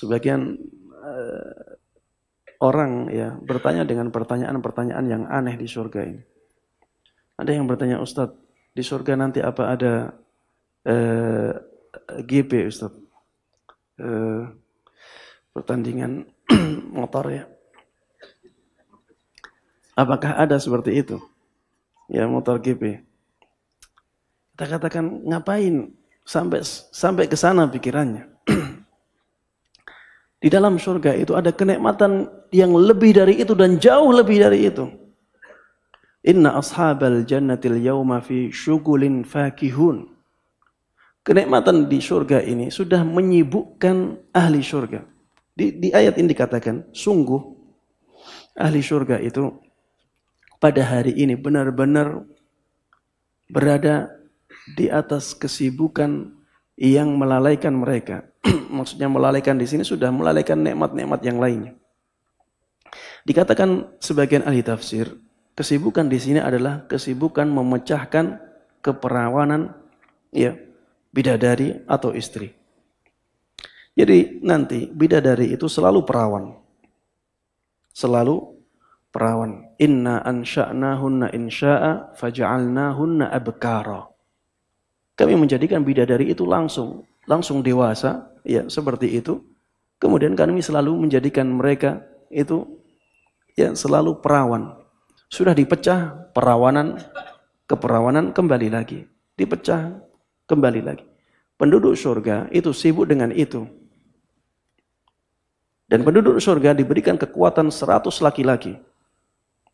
sebagian uh, orang ya bertanya dengan pertanyaan-pertanyaan yang aneh di surga ini. Ada yang bertanya, Ustadz, di surga nanti apa ada uh, eh, GP Ustadz? Uh, pertandingan motor ya. Apakah ada seperti itu? Ya motor GP. Kita katakan ngapain sampai sampai ke sana pikirannya. Di dalam surga itu ada kenikmatan yang lebih dari itu dan jauh lebih dari itu. Inna ashabal jannatil yawma fi syugulin fakihun. Kenikmatan di surga ini sudah menyibukkan ahli surga. Di, di ayat ini dikatakan, sungguh ahli surga itu pada hari ini benar-benar berada di atas kesibukan yang melalaikan mereka. Maksudnya melalaikan di sini sudah melalaikan nikmat-nikmat yang lainnya. Dikatakan sebagian ahli tafsir, kesibukan di sini adalah kesibukan memecahkan keperawanan ya bidadari atau istri. Jadi nanti bidadari itu selalu perawan. Selalu perawan. Inna ansha'nahunna insya'a faja'alnahunna abkara. Kami menjadikan bidadari itu langsung, langsung dewasa, ya seperti itu. Kemudian kami selalu menjadikan mereka itu ya selalu perawan. Sudah dipecah perawanan, keperawanan kembali lagi. Dipecah kembali lagi. Penduduk surga itu sibuk dengan itu. Dan penduduk surga diberikan kekuatan seratus laki-laki.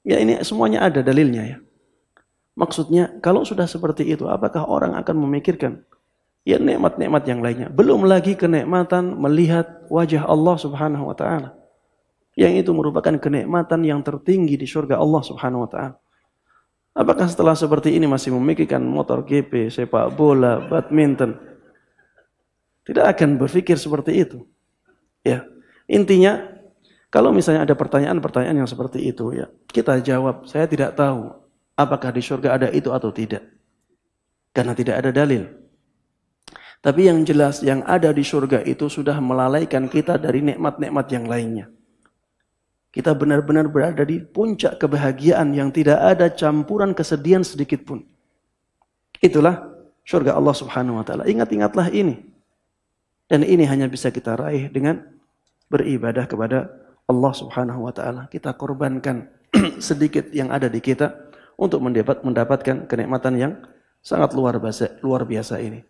Ya ini semuanya ada dalilnya ya. Maksudnya, kalau sudah seperti itu, apakah orang akan memikirkan ya nikmat-nikmat yang lainnya? Belum lagi kenikmatan melihat wajah Allah Subhanahu wa taala. Yang itu merupakan kenikmatan yang tertinggi di surga Allah Subhanahu wa taala. Apakah setelah seperti ini masih memikirkan motor GP, sepak bola, badminton? Tidak akan berpikir seperti itu. Ya. Intinya kalau misalnya ada pertanyaan-pertanyaan yang seperti itu ya, kita jawab, saya tidak tahu apakah di surga ada itu atau tidak. Karena tidak ada dalil. Tapi yang jelas yang ada di surga itu sudah melalaikan kita dari nikmat-nikmat yang lainnya. Kita benar-benar berada di puncak kebahagiaan yang tidak ada campuran kesedihan sedikit pun. Itulah surga Allah Subhanahu wa taala. Ingat-ingatlah ini. Dan ini hanya bisa kita raih dengan beribadah kepada Allah Subhanahu wa taala. Kita korbankan sedikit yang ada di kita untuk mendapat, mendapatkan kenikmatan yang sangat luar biasa, luar biasa ini.